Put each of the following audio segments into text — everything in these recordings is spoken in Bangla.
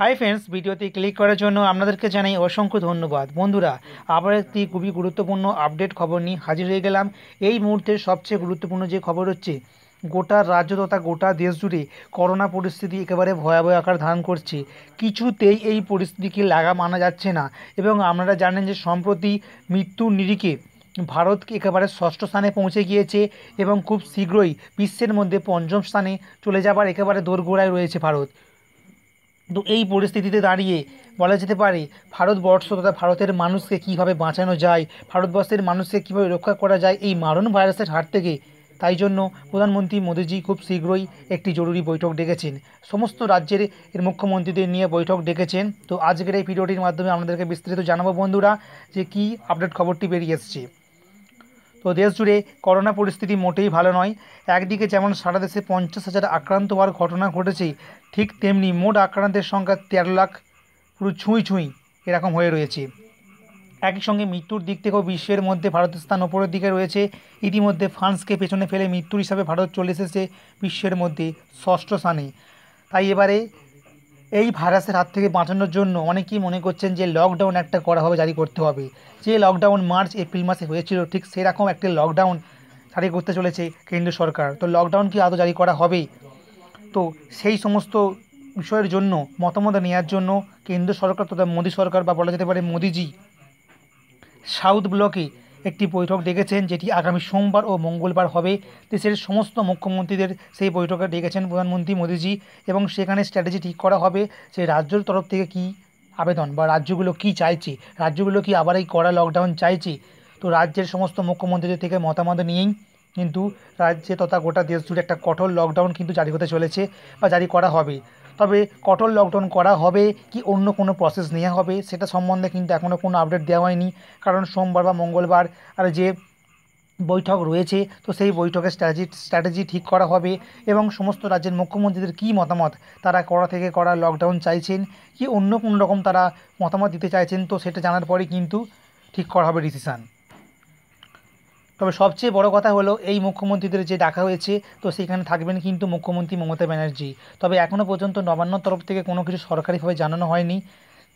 হাই ফ্রেন্ডস ভিডিওতে ক্লিক করার জন্য আপনাদেরকে জানাই অসংখ্য ধন্যবাদ বন্ধুরা আবার একটি খুবই গুরুত্বপূর্ণ আপডেট খবর নিয়ে হাজির হয়ে গেলাম এই মুহূর্তের সবচেয়ে গুরুত্বপূর্ণ যে খবর হচ্ছে গোটা রাজ্য তথা গোটা দেশ জুড়ে করোনা পরিস্থিতি একেবারে ভয়াবহ আকার ধারণ করছে কিছুতেই এই পরিস্থিতিকে লাগা মানা যাচ্ছে না এবং আপনারা জানেন যে সম্প্রতি মৃত্যুর নিরিখে ভারত একেবারে ষষ্ঠ স্থানে পৌঁছে গিয়েছে এবং খুব শীঘ্রই বিশ্বের মধ্যে পঞ্চম স্থানে চলে যাবার একেবারে দোরগোড়ায় রয়েছে ভারত কিন্তু এই পরিস্থিতিতে দাঁড়িয়ে বলা যেতে পারে ভারতবর্ষ তথা ভারতের মানুষকে কিভাবে বাঁচানো যায় ভারতবর্ষের মানুষকে কিভাবে রক্ষা করা যায় এই মারণ ভাইরাসের হাত থেকে তাই জন্য প্রধানমন্ত্রী মোদীজি খুব শীঘ্রই একটি জরুরি বৈঠক ডেকেছেন সমস্ত রাজ্যের এর মুখ্যমন্ত্রীদের নিয়ে বৈঠক ডেকেছেন তো আজকের এই ভিডিওটির মাধ্যমে আপনাদেরকে বিস্তারিত জানাবো বন্ধুরা যে কি আপডেট খবরটি বেরিয়ে এসছে তো দেশজুড়ে জুড়ে করোনা পরিস্থিতি মোটেই ভালো নয় একদিকে যেমন সারা দেশে পঞ্চাশ হাজার আক্রান্ত হওয়ার ঘটনা ঘটেছে ঠিক তেমনি মোট আক্রান্তের সংখ্যা তেরো লাখ পুরো ছুঁই ছুঁই এরকম হয়ে রয়েছে একই সঙ্গে মৃত্যুর দিক থেকেও বিশ্বের মধ্যে ভারতের স্থান ওপরের দিকে রয়েছে ইতিমধ্যে ফ্রান্সকে পেছনে ফেলে মৃত্যুর হিসাবে ভারত চলে এসেছে বিশ্বের মধ্যে ষষ্ঠ স্থানে তাই এবারে এই ভাইরাসের হাত থেকে বাঁচানোর জন্য অনেকেই মনে করছেন যে লকডাউন একটা করা হবে জারি করতে হবে যে লকডাউন মার্চ এপ্রিল মাসে হয়েছিল ঠিক সেরকম একটি লকডাউন জারি করতে চলেছে কেন্দ্র সরকার তো লকডাউন কি আদৌ জারি করা হবে তো সেই সমস্ত বিষয়ের জন্য মতামত নেওয়ার জন্য কেন্দ্র সরকার তথা মোদী সরকার বা বলা যেতে পারে মোদিজি সাউথ ব্লকে একটি বৈঠক ডেকেছেন যেটি আগামী সোমবার ও মঙ্গলবার হবে দেশের সমস্ত মুখ্যমন্ত্রীদের সেই বৈঠকে ডেকেছেন প্রধানমন্ত্রী মোদিজি এবং সেখানে স্ট্র্যাটেজি ঠিক করা হবে যে রাজ্যের তরফ থেকে কি আবেদন বা রাজ্যগুলো কি চাইছে রাজ্যগুলো কি আবার এই কড়া লকডাউন চাইছে তো রাজ্যের সমস্ত মুখ্যমন্ত্রীদের থেকে মতামত নিয়েই কিন্তু রাজ্যে তথা গোটা দেশ জুড়ে একটা কঠোর লকডাউন কিন্তু জারি হতে চলেছে বা জারি করা হবে তবে কঠোর লকডাউন করা হবে কি অন্য কোনো প্রসেস নেওয়া হবে সেটা সম্বন্ধে কিন্তু এখনও কোনো আপডেট দেওয়া হয়নি কারণ সোমবার বা মঙ্গলবার আর যে বৈঠক রয়েছে তো সেই বৈঠকে স্ট্র্যাটেজি স্ট্র্যাটেজি ঠিক করা হবে এবং সমস্ত রাজ্যের মুখ্যমন্ত্রীদের কী মতামত তারা করা থেকে করা লকডাউন চাইছেন কি অন্য কোন রকম তারা মতামত দিতে চাইছেন তো সেটা জানার পরে কিন্তু ঠিক করা হবে ডিসিশান তবে সবচেয়ে বড় কথা হলো এই মুখ্যমন্ত্রীদের যে ডাকা হয়েছে তো সেখানে থাকবেন কিন্তু মুখ্যমন্ত্রী মমতা ব্যানার্জি তবে এখনও পর্যন্ত নবান্ন তরফ থেকে কোনো কিছু সরকারিভাবে জানানো হয়নি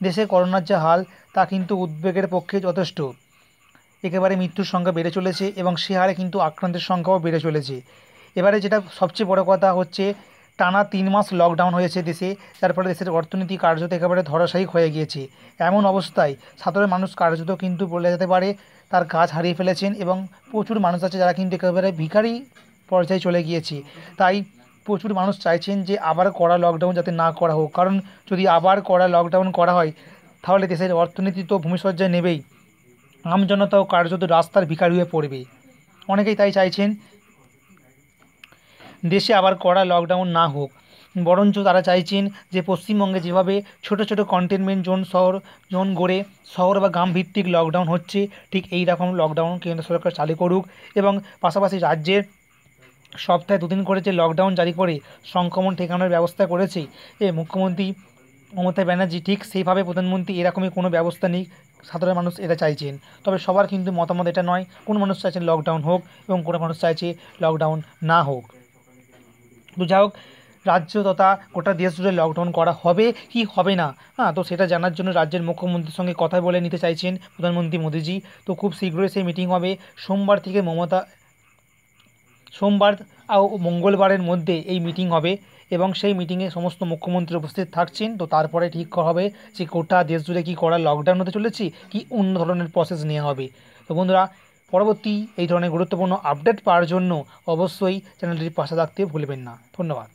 দেশে করোনার যে হাল তা কিন্তু উদ্বেগের পক্ষে যথেষ্ট একেবারে মৃত্যুর সংখ্যা বেড়ে চলেছে এবং সে হারে কিন্তু আক্রান্তের সংখ্যাও বেড়ে চলেছে এবারে যেটা সবচেয়ে বড় কথা হচ্ছে টানা তিন মাস লকডাউন হয়েছে দেশে যার ফলে দেশের অর্থনীতি কার্যত একেবারে ধরাশায়ী হয়ে গিয়েছে এমন অবস্থায় সাধারণ মানুষ কার্যত কিন্তু বলে যেতে পারে তার কাজ হারিয়ে ফেলেছেন এবং প্রচুর মানুষ আছে যারা কিন্তু একেবারে ভিখারি পর্যায়ে চলে গিয়েছে তাই প্রচুর মানুষ চাইছেন যে আবার করা লকডাউন যাতে না করা হোক কারণ যদি আবার করা লকডাউন করা হয় তাহলে দেশের অর্থনীতি তো ভূমিসজ্জায় নেবেই আমজনতাও কার্যত রাস্তার ভিকারি হয়ে পড়বে অনেকেই তাই চাইছেন দেশে আবার কড়া লকডাউন না হোক বরঞ্চ তারা চাইছেন যে পশ্চিমবঙ্গে যেভাবে ছোট ছোট কন্টেনমেন্ট জোন শহর জোন গড়ে শহর বা গ্রাম ভিত্তিক লকডাউন হচ্ছে ঠিক এই রকম লকডাউন কেন্দ্র সরকার চালু করুক এবং পাশাপাশি রাজ্যের সপ্তাহে দুদিন করে যে লকডাউন জারি করে সংক্রমণ ঠেকানোর ব্যবস্থা করেছে এ মুখ্যমন্ত্রী মমতা ব্যানার্জি ঠিক সেইভাবে প্রধানমন্ত্রী এরকমই কোনো ব্যবস্থা নেই সাধারণ মানুষ এটা চাইছেন তবে সবার কিন্তু মতামত এটা নয় কোন মানুষ চাইছে লকডাউন হোক এবং কোনো মানুষ চাইছে লকডাউন না হোক তো যাই হোক রাজ্য তথা গোটা দেশ জুড়ে লকডাউন করা হবে কি হবে না হ্যাঁ তো সেটা জানার জন্য রাজ্যের মুখ্যমন্ত্রীর সঙ্গে কথা বলে নিতে চাইছেন প্রধানমন্ত্রী মোদিজি তো খুব শীঘ্রই সেই মিটিং হবে সোমবার থেকে মমতা সোমবার ও মঙ্গলবারের মধ্যে এই মিটিং হবে এবং সেই মিটিংয়ে সমস্ত মুখ্যমন্ত্রী উপস্থিত থাকছেন তো তারপরে ঠিক হবে যে গোটা দেশ জুড়ে কী করা লকডাউন হতে চলেছে কি অন্য ধরনের প্রসেস নেওয়া হবে তো বন্ধুরা পরবর্তী এই ধরনের গুরুত্বপূর্ণ আপডেট পাওয়ার জন্য অবশ্যই চ্যানেলটির পাশে থাকতে ভুলবেন না ধন্যবাদ